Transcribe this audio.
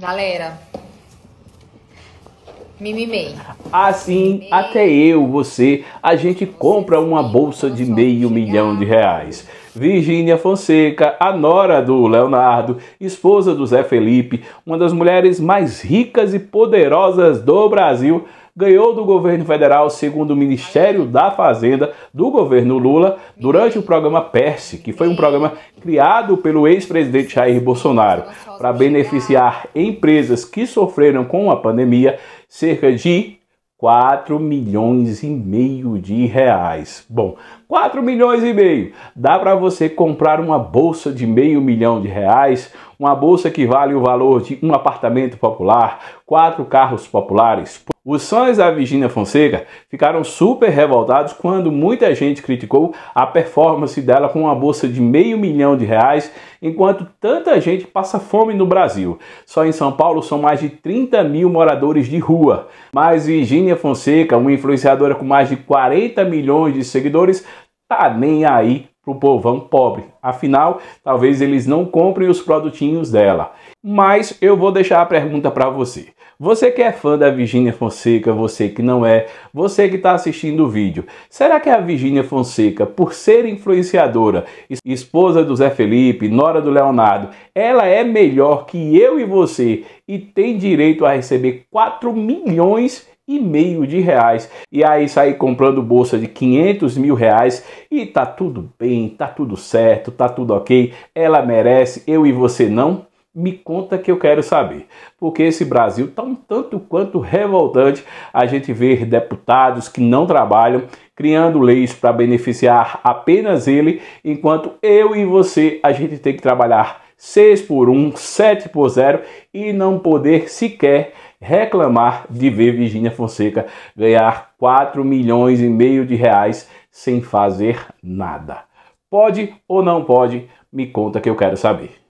Galera, Mimimei. Assim, ah, Mimimei. até eu, você, a gente compra uma bolsa de meio milhão de reais. Virgínia Fonseca, a nora do Leonardo, esposa do Zé Felipe, uma das mulheres mais ricas e poderosas do Brasil, ganhou do governo federal, segundo o Ministério da Fazenda do governo Lula, durante o programa PERSE, que foi um programa criado pelo ex-presidente Jair Bolsonaro para beneficiar empresas que sofreram com a pandemia cerca de 4 milhões e meio de reais. Bom, 4 milhões e meio. Dá para você comprar uma bolsa de meio milhão de reais, uma bolsa que vale o valor de um apartamento popular, quatro carros populares. Os sonhos da Virginia Fonseca ficaram super revoltados quando muita gente criticou a performance dela com uma bolsa de meio milhão de reais, enquanto tanta gente passa fome no Brasil. Só em São Paulo são mais de 30 mil moradores de rua. Mas Virginia Fonseca, uma influenciadora com mais de 40 milhões de seguidores, tá nem aí para o povão pobre. Afinal, talvez eles não comprem os produtinhos dela. Mas eu vou deixar a pergunta para você. Você que é fã da Virgínia Fonseca, você que não é, você que está assistindo o vídeo, será que a Virgínia Fonseca, por ser influenciadora, esposa do Zé Felipe, nora do Leonardo, ela é melhor que eu e você e tem direito a receber 4 milhões e meio de reais. E aí sair comprando bolsa de 500 mil reais e tá tudo bem, tá tudo certo, tá tudo ok. Ela merece, eu e você não? me conta que eu quero saber. Porque esse Brasil está um tanto quanto revoltante a gente ver deputados que não trabalham criando leis para beneficiar apenas ele, enquanto eu e você a gente tem que trabalhar 6 por 1, 7 por 0 e não poder sequer reclamar de ver Virginia Fonseca ganhar 4 milhões e meio de reais sem fazer nada. Pode ou não pode? Me conta que eu quero saber.